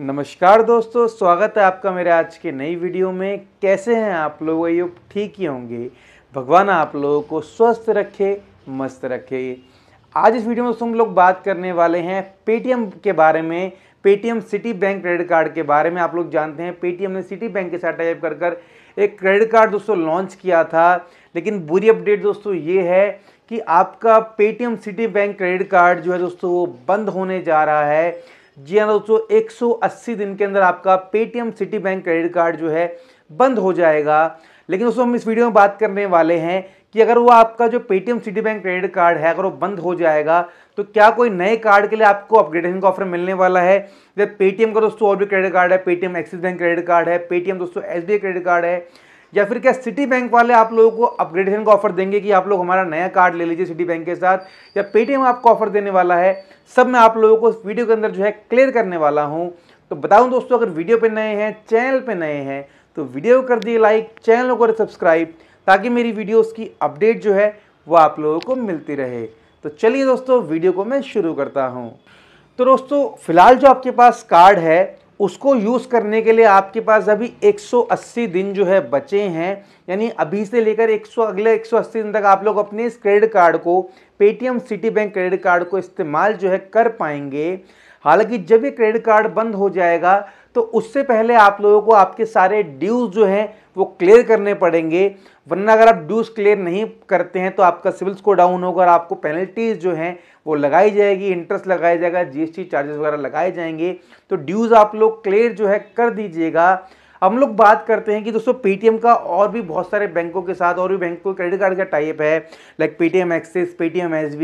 नमस्कार दोस्तों स्वागत है आपका मेरे आज के नई वीडियो में कैसे हैं आप लोग ये ठीक ही होंगे भगवान आप लोगों को स्वस्थ रखे मस्त रखे आज इस वीडियो में हम लोग बात करने वाले हैं पेटीएम के बारे में Paytm Citibank credit card के बारे में आप लोग जानते हैं पेटीएम ने सिटी बैंक के साथ टाइप कर कर एक क्रेडिट कार्ड दोस्तों लॉन्च किया था लेकिन बुरी अपडेट दोस्तों ये है कि आपका Paytm Citibank credit card जो है दोस्तों वो बंद होने जा रहा है जी हाँ दोस्तों 180 दिन के अंदर आपका Paytm Citibank credit card जो है बंद हो जाएगा लेकिन दोस्तों हम इस वीडियो में बात करने वाले हैं कि अगर वो आपका जो Paytm Citibank credit card है अगर वो बंद हो जाएगा तो क्या कोई नए कार्ड के लिए आपको अपग्रेडेशन का ऑफर मिलने वाला है जब पेटीएम का दोस्तों और भी क्रेडिट कार्ड है Paytm Axis bank credit card है पेटीएम दोस्तों एस क्रेडिट कार्ड है या फिर क्या सिटी बैंक वाले आप लोगों को अपग्रेडेशन का ऑफर देंगे कि आप लोग हमारा नया कार्ड ले लीजिए सिटी बैंक के साथ या पेटीएम आपको ऑफर देने वाला है सब मैं आप लोगों को इस वीडियो के अंदर जो है क्लियर करने वाला हूँ तो बताऊँ दोस्तों अगर वीडियो पर नए हैं चैनल पर नए हैं तो वीडियो कर दिए लाइक चैनल को सब्सक्राइब ताकि मेरी वीडियोज़ की अपडेट जो है वो आप लोगों को मिलती रहे तो चलिए दोस्तों वीडियो को मैं शुरू करता हूँ तो दोस्तों फिलहाल जो आपके पास कार्ड है उसको यूज़ करने के लिए आपके पास अभी 180 दिन जो है बचे हैं यानी अभी से लेकर 100 अगले 180 दिन तक आप लोग अपने इस क्रेडिट कार्ड को Paytm Citibank credit card को इस्तेमाल जो है कर पाएंगे हालांकि जब ये क्रेडिट कार्ड बंद हो जाएगा तो उससे पहले आप लोगों को आपके सारे ड्यूज जो हैं वो क्लियर करने पड़ेंगे वरना अगर आप ड्यूज क्लियर नहीं करते हैं तो आपका सिविल स्कोर डाउन होगा और आपको पेनल्टीज जो हैं वो लगाई जाएगी इंटरेस्ट लगाया जाएगा जीएसटी चार्जेस वगैरह लगाए जाएंगे तो ड्यूज आप लोग क्लियर जो है कर दीजिएगा हम लोग बात करते हैं कि दोस्तों पेटीएम का और भी बहुत सारे बैंकों के साथ और भी बैंकों के क्रेडिट कार्ड का टाइप है लाइक पेटीएम एक्सिस पेटीएम एस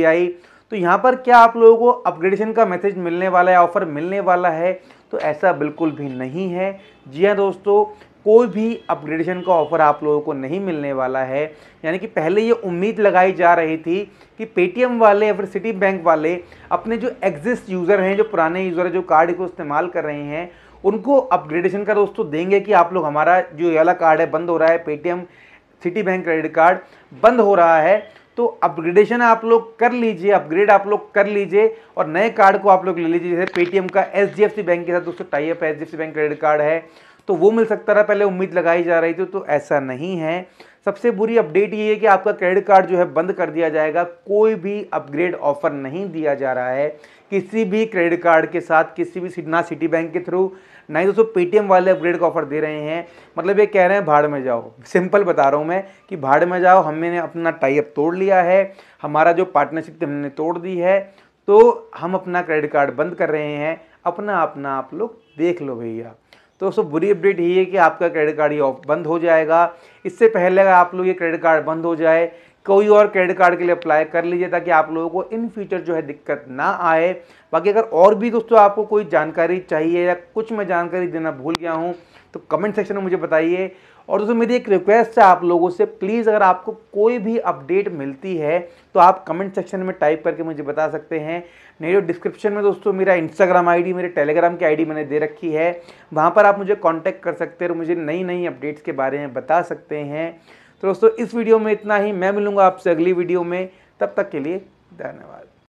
तो यहाँ पर क्या आप लोगों को अपग्रेडेशन का मैसेज मिलने वाला है ऑफ़र मिलने वाला है तो ऐसा बिल्कुल भी नहीं है जी हाँ दोस्तों कोई भी अपग्रेडेशन का ऑफ़र आप लोगों को नहीं मिलने वाला है यानी कि पहले ये उम्मीद लगाई जा रही थी कि पेटीएम वाले या फिर सिटी बैंक वाले अपने जो एग्जिस्ट यूज़र हैं जो पुराने यूज़र हैं जो कार्ड को इस्तेमाल कर रहे हैं उनको अपग्रेडेशन का दोस्तों देंगे कि आप लोग हमारा जो वाला कार्ड है बंद हो रहा है Paytm Citibank credit card बंद हो रहा है तो अपग्रेडेशन आप लोग कर लीजिए अपग्रेड आप लोग कर लीजिए और नए कार्ड को आप लोग ले लीजिए जैसे पेटीएम का एच बैंक के साथ दोस्तों टाइप है एच बैंक क्रेडिट कार्ड है तो वो मिल सकता रहा पहले उम्मीद लगाई जा रही थी तो ऐसा नहीं है सबसे बुरी अपडेट ये है कि आपका क्रेडिट कार्ड जो है बंद कर दिया जाएगा कोई भी अपग्रेड ऑफर नहीं दिया जा रहा है किसी भी क्रेडिट कार्ड के साथ किसी भी ना सिटी बैंक के थ्रू ना ही दोस्तों पेटीएम वाले अपग्रेड का ऑफर दे रहे हैं मतलब ये कह रहे हैं भाड़ में जाओ सिंपल बता रहा हूँ मैं कि भाड़ में जाओ हमने अपना टाई अप तोड़ लिया है हमारा जो पार्टनरशिप हमने तोड़ दी है तो हम अपना क्रेडिट कार्ड बंद कर रहे हैं अपना अपना आप लोग देख लो भैया तो सब बुरी अपडेट ये है कि आपका क्रेडिट कार्ड ये बंद हो जाएगा इससे पहले अगर आप लोग ये क्रेडिट कार्ड बंद हो जाए कोई और क्रेडिट कार्ड के लिए अप्लाई कर लीजिए ताकि आप लोगों को इन फ्यूचर जो है दिक्कत ना आए बाकी अगर और भी दोस्तों आपको कोई जानकारी चाहिए या कुछ मैं जानकारी देना भूल गया हूँ तो कमेंट सेक्शन में मुझे बताइए और दोस्तों मेरी एक रिक्वेस्ट है आप लोगों से प्लीज़ अगर आपको कोई भी अपडेट मिलती है तो आप कमेंट सेक्शन में टाइप करके मुझे बता सकते हैं नहीं तो डिस्क्रिप्शन में दोस्तों मेरा इंस्टाग्राम आईडी मेरे टेलीग्राम की आईडी मैंने दे रखी है वहाँ पर आप मुझे कांटेक्ट कर सकते हैं और मुझे नई नई अपडेट्स के बारे में बता सकते हैं तो दोस्तों इस वीडियो में इतना ही मैं मिलूँगा आपसे अगली वीडियो में तब तक के लिए धन्यवाद